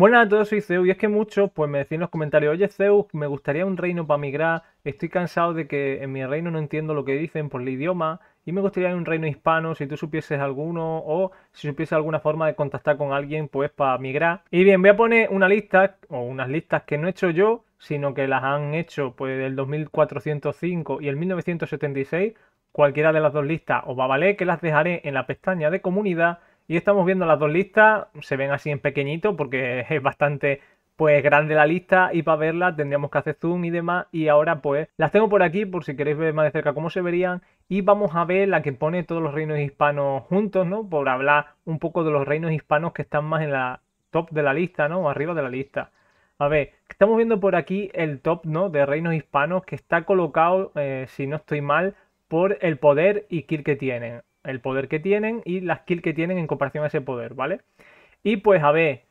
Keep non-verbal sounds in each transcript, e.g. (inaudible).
Buenas a todos, soy Zeus y es que muchos pues me decían en los comentarios, oye Zeus, me gustaría un reino para migrar, estoy cansado de que en mi reino no entiendo lo que dicen por el idioma y me gustaría un reino hispano si tú supieses alguno o si supieses alguna forma de contactar con alguien pues para migrar. Y bien, voy a poner una lista o unas listas que no he hecho yo, sino que las han hecho pues del 2405 y el 1976, cualquiera de las dos listas os va a valer que las dejaré en la pestaña de comunidad y estamos viendo las dos listas, se ven así en pequeñito porque (laughs) es bastante pues grande la lista y para verla tendríamos que hacer zoom y demás y ahora pues las tengo por aquí por si queréis ver más de cerca cómo se verían y vamos a ver la que pone todos los reinos hispanos juntos, ¿no? Por hablar un poco de los reinos hispanos que están más en la top de la lista, ¿no? arriba de la lista. A ver, estamos viendo por aquí el top, ¿no? De reinos hispanos que está colocado, eh, si no estoy mal, por el poder y kill que tienen el poder que tienen y las kills que tienen en comparación a ese poder, ¿vale? Y pues a ver,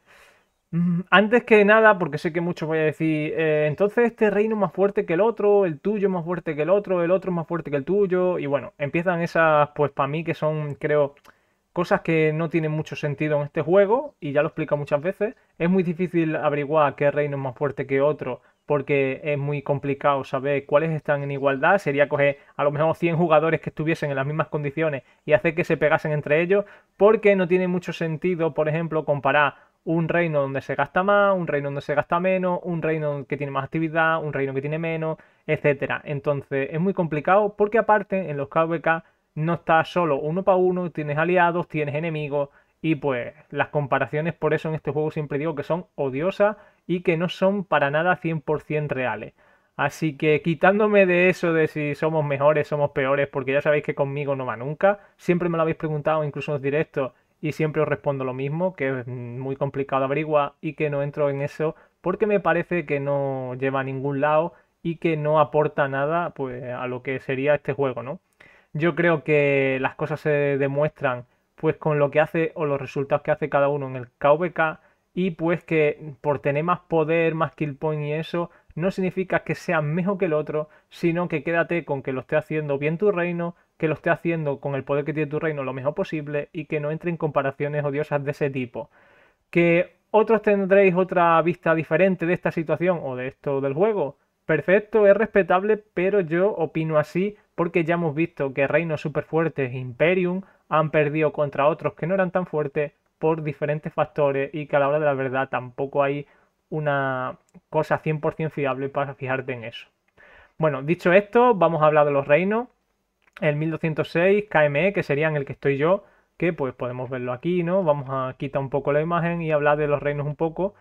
mm, antes que nada, porque sé que muchos voy a decir, eh, entonces este reino es más fuerte que el otro, el tuyo es más fuerte que el otro, el otro es más fuerte que el tuyo, y bueno, empiezan esas, pues para mí que son, creo, cosas que no tienen mucho sentido en este juego, y ya lo explica muchas veces. Es muy difícil averiguar qué reino es más fuerte que otro, porque es muy complicado saber cuáles están en igualdad. Sería coger a lo mejor 100 jugadores que estuviesen en las mismas condiciones y hacer que se pegasen entre ellos, porque no tiene mucho sentido, por ejemplo, comparar un reino donde se gasta más, un reino donde se gasta menos, un reino que tiene más actividad, un reino que tiene menos, etc. Entonces es muy complicado porque aparte en los KVK no estás solo uno para uno, tienes aliados, tienes enemigos y pues las comparaciones por eso en este juego siempre digo que son odiosas y que no son para nada 100% reales. Así que quitándome de eso de si somos mejores, somos peores, porque ya sabéis que conmigo no va nunca, siempre me lo habéis preguntado incluso en los directos y siempre os respondo lo mismo, que es muy complicado averiguar y que no entro en eso porque me parece que no lleva a ningún lado y que no aporta nada pues, a lo que sería este juego, ¿no? Yo creo que las cosas se demuestran pues con lo que hace o los resultados que hace cada uno en el KVK y pues que por tener más poder, más kill point y eso, no significa que sea mejor que el otro, sino que quédate con que lo esté haciendo bien tu reino, que lo esté haciendo con el poder que tiene tu reino lo mejor posible y que no entre en comparaciones odiosas de ese tipo. Que otros tendréis otra vista diferente de esta situación o de esto del juego. Perfecto, es respetable, pero yo opino así porque ya hemos visto que reinos fuertes, Imperium, han perdido contra otros que no eran tan fuertes por diferentes factores y que a la hora de la verdad tampoco hay una cosa 100% fiable para fijarte en eso. Bueno, dicho esto, vamos a hablar de los reinos. El 1206 KME, que sería en el que estoy yo, que pues podemos verlo aquí, ¿no? Vamos a quitar un poco la imagen y hablar de los reinos un poco.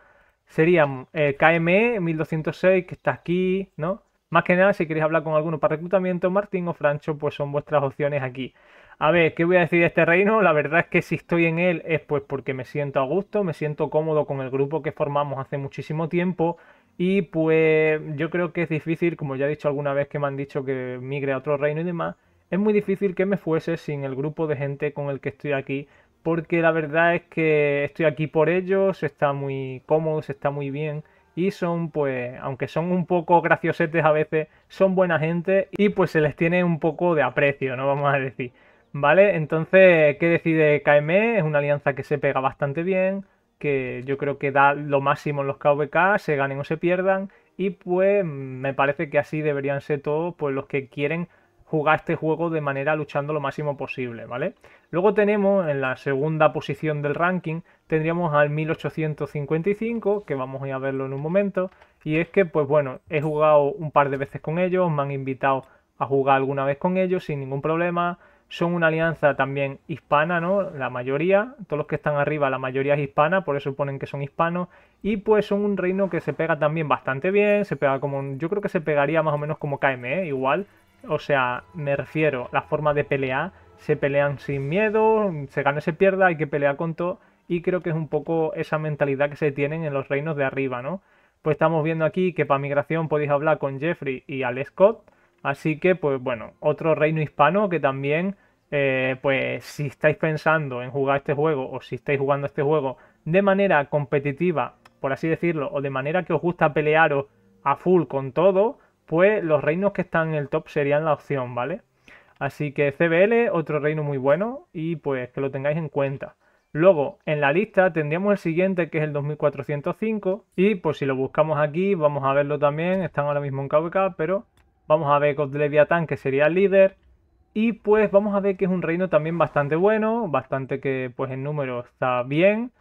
Serían eh, KME 1206, que está aquí, ¿no? Más que nada, si queréis hablar con alguno para reclutamiento, Martín o Francho, pues son vuestras opciones aquí. A ver, ¿qué voy a decir de este reino? La verdad es que si estoy en él es pues porque me siento a gusto, me siento cómodo con el grupo que formamos hace muchísimo tiempo y pues yo creo que es difícil, como ya he dicho alguna vez que me han dicho que migre a otro reino y demás, es muy difícil que me fuese sin el grupo de gente con el que estoy aquí porque la verdad es que estoy aquí por ellos, está muy cómodo, se está muy bien y son pues, aunque son un poco graciosetes a veces, son buena gente y pues se les tiene un poco de aprecio, ¿no? Vamos a decir. ¿Vale? Entonces, ¿qué decide KME? Es una alianza que se pega bastante bien, que yo creo que da lo máximo en los KVK, se ganen o se pierdan, y pues me parece que así deberían ser todos pues, los que quieren jugar este juego de manera luchando lo máximo posible, ¿vale? Luego tenemos en la segunda posición del ranking, tendríamos al 1855, que vamos a, verlo en un momento, y es que, pues bueno, he jugado un par de veces con ellos, me han invitado a jugar alguna vez con ellos sin ningún problema, son una alianza también hispana, ¿no? La mayoría, todos los que están arriba, la mayoría es hispana, por eso ponen que son hispanos. Y pues son un reino que se pega también bastante bien, se pega como, yo creo que se pegaría más o menos como KME, igual, o sea, me refiero, la forma de pelear, se pelean sin miedo, se gana, se pierda, hay que pelear con todo. Y creo que es un poco esa mentalidad que se tienen en los reinos de arriba, ¿no? Pues estamos viendo aquí que para migración podéis hablar con Jeffrey y al Scott. Así que, pues bueno, otro reino hispano que también, eh, pues si estáis pensando en jugar este juego o si estáis jugando este juego de manera competitiva, por así decirlo, o de manera que os gusta pelearos a full con todo, pues los reinos que están en el top serían la opción, ¿vale? Así que CBL, otro reino muy bueno y pues que lo tengáis en cuenta. Luego, en la lista tendríamos el siguiente que es el 2405 y pues si lo buscamos aquí vamos a verlo también, están ahora mismo en KVK, pero vamos a ver God Leviathan que sería el líder y pues vamos a ver que es un reino también bastante bueno, bastante que pues en número está bien,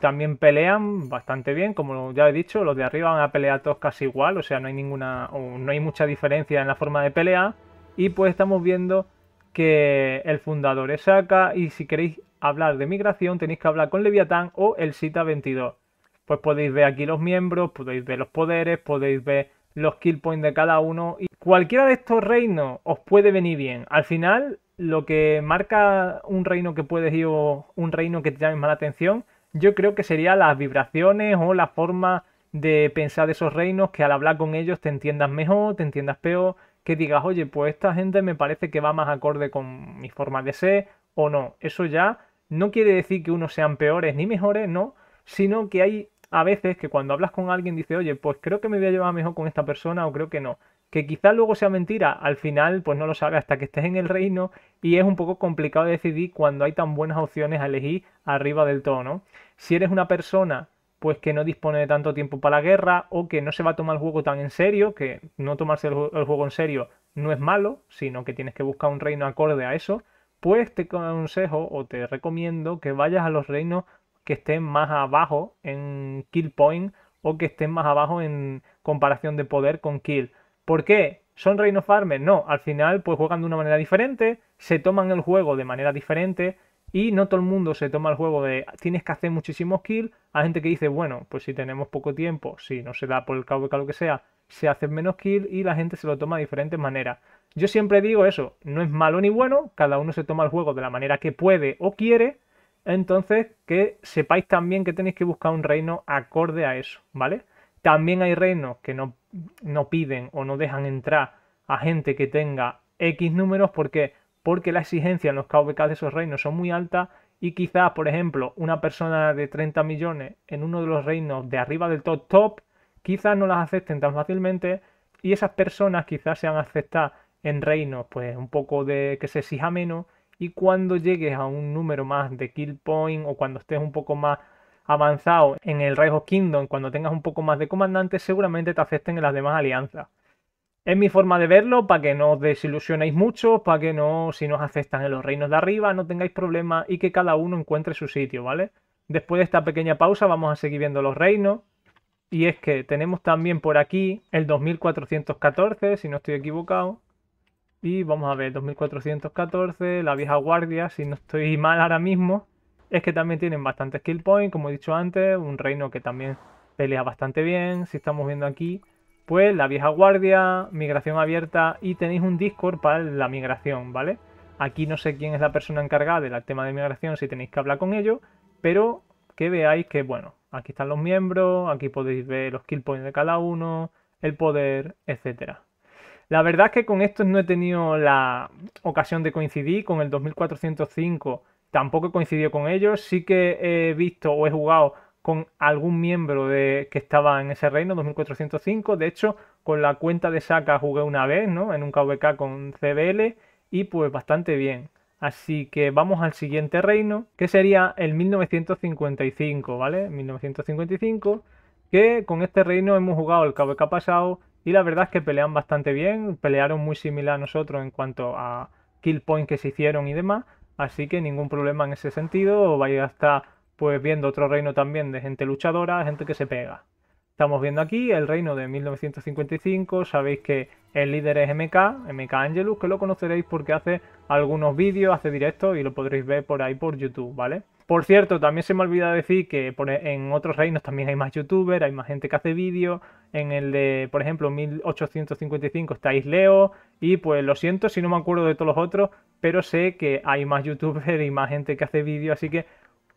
también pelean bastante bien, como ya he dicho, los de arriba van a pelear todos casi igual, o sea, no hay ninguna, no hay mucha diferencia en la forma de pelear. Y pues estamos viendo que el fundador es acá. y si queréis hablar de migración tenéis que hablar con Leviatán o el Sita 22. Pues podéis ver aquí los miembros, podéis ver los poderes, podéis ver los kill points de cada uno y cualquiera de estos reinos os puede venir bien. Al final lo que marca un reino que puedes ir un reino que te llame más la atención yo creo que serían las vibraciones o la forma de pensar de esos reinos, que al hablar con ellos te entiendas mejor, te entiendas peor, que digas, oye, pues esta gente me parece que va más acorde con mi forma de ser o no. Eso ya no quiere decir que unos sean peores ni mejores, no, sino que hay a veces que cuando hablas con alguien dice, oye, pues creo que me voy a llevar mejor con esta persona o creo que no que quizá luego sea mentira, al final pues no lo sabes hasta que estés en el reino y es un poco complicado decidir cuando hay tan buenas opciones a elegir arriba del tono. Si eres una persona pues que no dispone de tanto tiempo para la guerra o que no se va a tomar el juego tan en serio, que no tomarse el, juego en serio no es malo, sino que tienes que buscar un reino acorde a eso, pues te consejo o te recomiendo que vayas a los reinos que estén más abajo en kill point o que estén más abajo en comparación de poder con kill ¿Por qué? ¿Son Reino Farmer? No, al final pues juegan de una manera diferente, se toman el juego de manera diferente y no todo el mundo se toma el juego de tienes que hacer muchísimos kills. Hay gente que dice, bueno, pues si tenemos poco tiempo, si no se da por el cabo o lo que sea, se hacen menos kills y la gente se lo toma de diferentes maneras. Yo siempre digo eso, no es malo ni bueno, cada uno se toma el juego de la manera que puede o quiere, entonces que sepáis también que tenéis que buscar un reino acorde a eso, ¿vale? También hay reinos que no, piden o no dejan entrar a gente que tenga X números porque porque la exigencia en los KVK de esos reinos son muy altas y quizás, por ejemplo, una persona de 30 millones en uno de los reinos de arriba del top top, quizás no las acepten tan fácilmente y esas personas quizás sean aceptadas en reinos pues un poco de que se exija menos y cuando llegues a un número más de kill point o cuando estés un poco más avanzado en el rey of Kingdom, cuando tengas un poco más de comandantes, seguramente te afecten en las demás alianzas. Es mi forma de verlo, para que no os desilusionéis mucho, para que no, si nos aceptan en los reinos de arriba, no tengáis problemas y que cada uno encuentre su sitio, ¿vale? Después de esta pequeña pausa vamos a seguir viendo los reinos. Y es que tenemos también por aquí el 2414, si no estoy equivocado. Y vamos a ver, 2414, la vieja guardia, si no estoy mal ahora mismo es que también tienen bastantes skill point, como he dicho antes, un reino que también pelea bastante bien, si estamos viendo aquí, pues la vieja guardia, migración abierta y tenéis un Discord para la migración, ¿vale? Aquí no sé quién es la persona encargada del tema de migración, si tenéis que hablar con ellos, pero que veáis que, bueno, aquí están los miembros, aquí podéis ver los kill points de cada uno, el poder, etcétera. La verdad es que con esto no he tenido la ocasión de coincidir con el 2405 tampoco coincidió con ellos. Sí que he visto o he jugado con algún miembro de, que estaba en ese reino, 2405. De hecho, con la cuenta de saca jugué una vez, ¿no? En un KVK con CBL y pues bastante bien. Así que vamos al siguiente reino, que sería el 1955, ¿vale? 1955, que con este reino hemos jugado el KVK pasado y la verdad es que pelean bastante bien, pelearon muy similar a nosotros en cuanto a kill point que se hicieron y demás, Así que ningún problema en ese sentido, vais a estar pues viendo otro reino también de gente luchadora, gente que se pega. Estamos viendo aquí el reino de 1955, sabéis que el líder es MK, MK Angelus, que lo conoceréis porque hace algunos vídeos, hace directos y lo podréis ver por ahí por YouTube, ¿vale? Por cierto, también se me olvida decir que e, en otros reinos también hay más youtubers, hay más gente que hace vídeos, en el de, por ejemplo, 1855 estáis Leo, Y pues lo siento si no me acuerdo de todos los otros, pero sé que hay más youtubers y más gente que hace vídeos, así que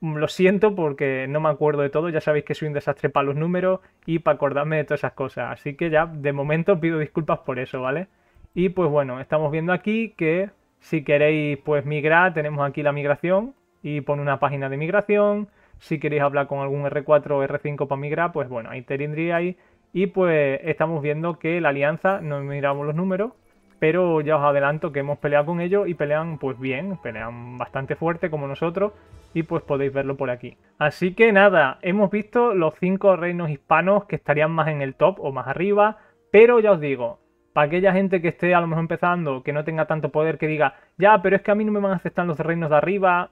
mm, lo siento porque no me acuerdo de todo. Ya sabéis que soy un desastre para los números y para acordarme de todas esas cosas. Así que ya de momento pido disculpas por eso, ¿vale? Y pues bueno, estamos viendo aquí que si queréis pues migrar, tenemos aquí la migración y pone una página de migración. Si queréis hablar con algún R4 o R5 para migrar, pues bueno, ahí tendríais y pues estamos viendo que la alianza, no miramos los números, pero ya os adelanto que hemos peleado con ellos y pelean pues bien, pelean bastante fuerte como nosotros y pues podéis verlo por aquí. Así que nada, hemos visto los cinco reinos hispanos que estarían más en el top o más arriba, pero ya os digo, para aquella gente que esté a lo mejor empezando, que no tenga tanto poder, que diga, ya, pero es que a mí no me van a aceptar los reinos de arriba,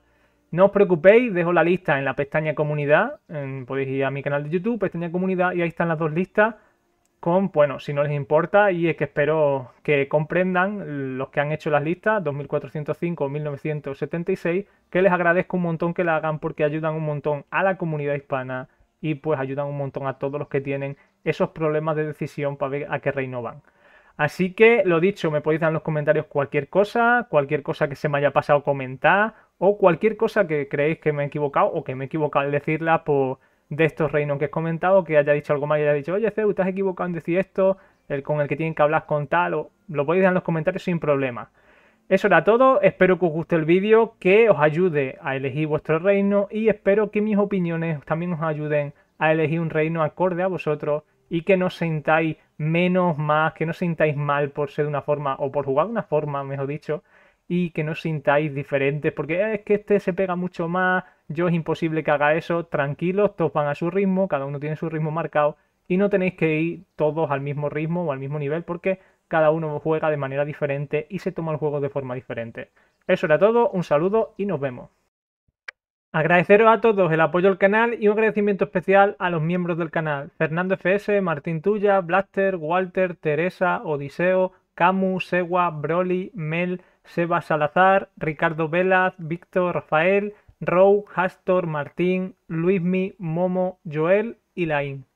no os preocupéis, dejo la lista en la pestaña comunidad. podéis ir a mi canal de YouTube, pestaña comunidad, y ahí están las dos listas con, bueno, si no les importa, y es que espero que comprendan los que han hecho las listas, 2405, 1976, que les agradezco un montón que la hagan porque ayudan un montón a la comunidad hispana y pues ayudan un montón a todos los que tienen esos problemas de decisión para ver a qué reino van. Así que lo dicho, me podéis dar en los comentarios cualquier cosa, cualquier cosa que se me haya pasado comentar o cualquier cosa que creéis que me he equivocado o que me he equivocado al decirla por de estos reinos que he comentado, que haya dicho algo mal y haya dicho, oye Zeus, estás equivocado en decir esto, el con el que tienen que hablar con tal, o lo podéis dejar en los comentarios sin problema. Eso era todo, espero que os guste el vídeo, que os ayude a elegir vuestro reino y espero que mis opiniones también os ayuden a elegir un reino acorde a vosotros y que no os sintáis menos, más, que no os sintáis mal por ser de una forma o por jugar de una forma, mejor dicho, y que no os sintáis diferentes, porque eh, es que este se pega mucho más, yo es imposible que haga eso, tranquilos, todos van a su ritmo, cada uno tiene su ritmo marcado y no tenéis que ir todos al mismo ritmo o al mismo nivel porque cada uno juega de manera diferente y se toma el juego de forma diferente. Eso era todo, un saludo y nos vemos. Agradeceros a todos el apoyo al canal y un agradecimiento especial a los miembros del canal. Fernando FS, Martín Tuya, Blaster, Walter, Teresa, Odiseo, Camus Segua, Broly, Mel, Seba Salazar, Ricardo Velaz, Víctor Rafael, Row, Hastor, Martín, Luismi, Momo, Joel y Laín.